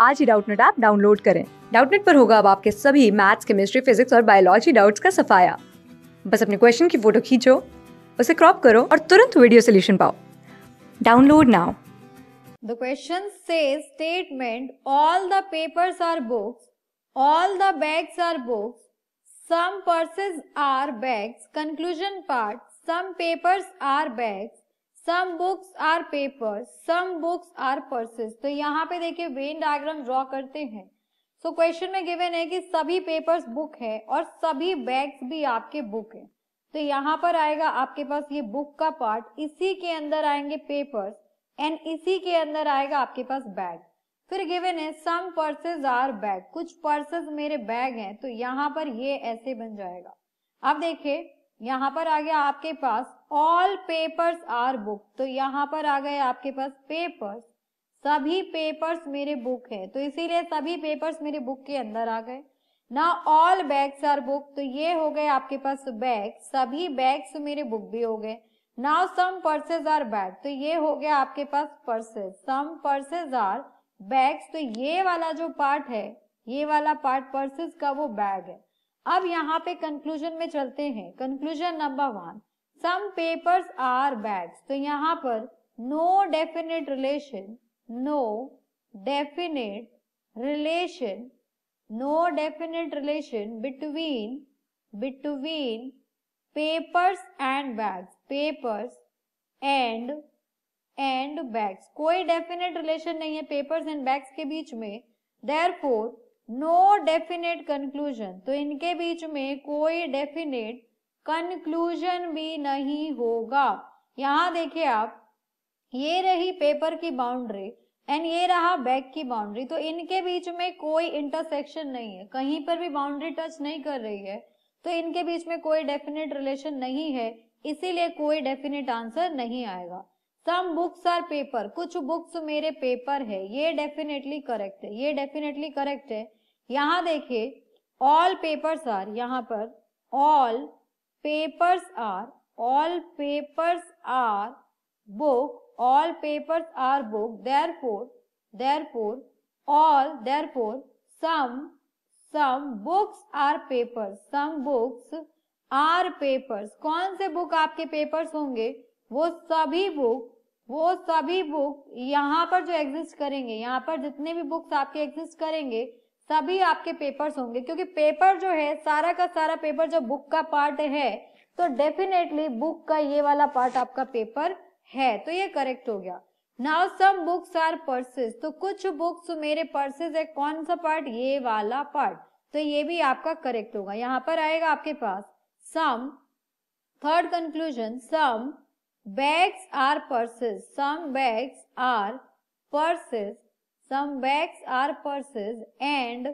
आज ही Doubtnut app download करें डाउटनेट पर होगा अब आपके सभी मैथ्स केमिस्ट्री फिजिक्स और बायोलॉजी डाउट्स का सफाया बस अपने क्वेश्चन की फोटो खींचो उसे क्रॉप करो और तुरंत वीडियो सोल्यूशन पाओ download now The question says statement all the papers are books, all the bags are books, some purses are bags. Conclusion part some papers are bags, some books are paper some books are purses तो यहाँ पे देखिए Venn diagram draw करते हैं so so, question में given है कि सभी पेपर्स बुक है और सभी बैग्स भी आपके बुक है तो यहाँ पर आएगा आपके पास ये बुक का पार्ट इसी के अंदर आएंगे पेपर्स एंड इसी के अंदर आएगा आपके पास बैग फिर गिवन है सम पर्सेज आर बैग कुछ पर्सेज मेरे बैग हैं तो यहाँ पर ये ऐसे बन जाएगा अब देखिए यहाँ पर आ गया आपके पास ऑल पेपर्स आर बुक तो यहाँ पर आ गए आपके पास पेपर्स सभी पेपर्स मेरे बुक है तो इसीलिए सभी पेपर्स मेरे बुक के अंदर आ गए ना ऑल बैग्स आर बुक तो ये हो गए आपके पास बैग सभी बैग्स मेरे बुक भी हो गए now some purses are bag तो ये हो गया आपके पास पर्सेज सम पर्सेज आर बैग्स तो ये वाला जो पार्ट है ये वाला पार्ट पर्सेज का वो बैग है अब यहाँ पे कंक्लूजन में चलते हैं conclusion number one some papers are bags तो यहाँ पर no definite relation no definite relation no definite relation between between papers and bags papers and and bags कोई डेफिनेट रिलेशन नहीं है पेपर्स एंड बैग्स के बीच में therefore no definite conclusion तो इनके बीच में कोई डेफिनेट कंक्लूजन भी नहीं होगा यहाँ देखिए आप ये रही पेपर की बाउंड्री एंड ये रहा बैक की बाउंड्री तो इनके बीच में कोई इंटरसेक्शन नहीं है कहीं पर भी बाउंड्री टच नहीं कर रही है तो इनके बीच में कोई डेफिनेट रिलेशन नहीं है इसीलिए कोई डेफिनेट आंसर नहीं आएगा सम बुक्स आर पेपर कुछ बुक्स मेरे पेपर है ये डेफिनेटली करेक्ट है ये डेफिनेटली करेक्ट है यहां देखिए ऑल पेपर्स आर यहां पर all papers are all papers are book all papers are book therefore therefore all therefore some some books are papers some books are papers कौन से book आपके papers होंगे वो सभी book वो सभी बुक यहाँ पर जो एग्जिस्ट करेंगे यहाँ पर जितने भी बुक्स आपके एग्जिस्ट करेंगे सभी आपके पेपर्स होंगे क्योंकि पेपर जो है सारा का सारा पेपर जो बुक का पार्ट है तो डेफिनेटली बुक का ये वाला पार्ट आपका पेपर है तो ये करेक्ट हो गया now some books are purses तो कुछ बुक्स मेरे पर्सेस है कौन सा पार्ट ये वाला पार्ट तो ये भी आपका करेक्ट होगा यहाँ पर आएगा आपके पास some third conclusion some bags are purses some bags are purses some bags are purses and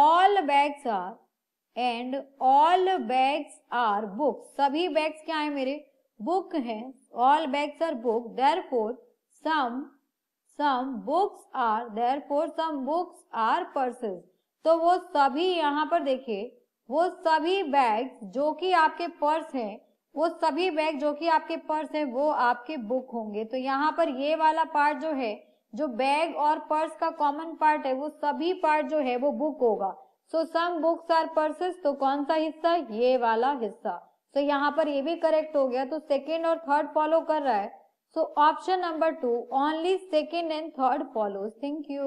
all bags are and all bags are book सभी बैग्स क्या है मेरे बुक है all bags are book therefore some some books are therefore some books are purses तो वो सभी यहाँ पर देखिए वो सभी बैग्स जो कि आपके पर्स हैं वो सभी बैग जो कि आपके पर्स हैं वो आपके बुक होंगे तो यहाँ पर ये वाला पार्ट जो है जो बैग और पर्स का कॉमन पार्ट है वो सभी पार्ट जो है वो बुक होगा so some books are purses तो कौन सा हिस्सा ये वाला हिस्सा तो so, यहाँ पर ये भी करेक्ट हो गया तो सेकेंड और थर्ड फॉलो कर रहा है so option number two only second and third follow thank you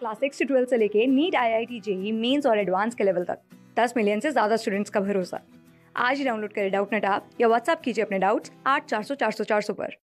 class six से से लेके NEET I I T JEE mains और एडवांस के लेवल तक दस मिलियन से ज़्यादा स्टूडेंट्स का भरोसा आज ही डाउनलोड करें डाउट नेट आप या व्हाट्सअप कीजिए अपने डाउट्स आठ चार सौ चार सौ चार सौ पर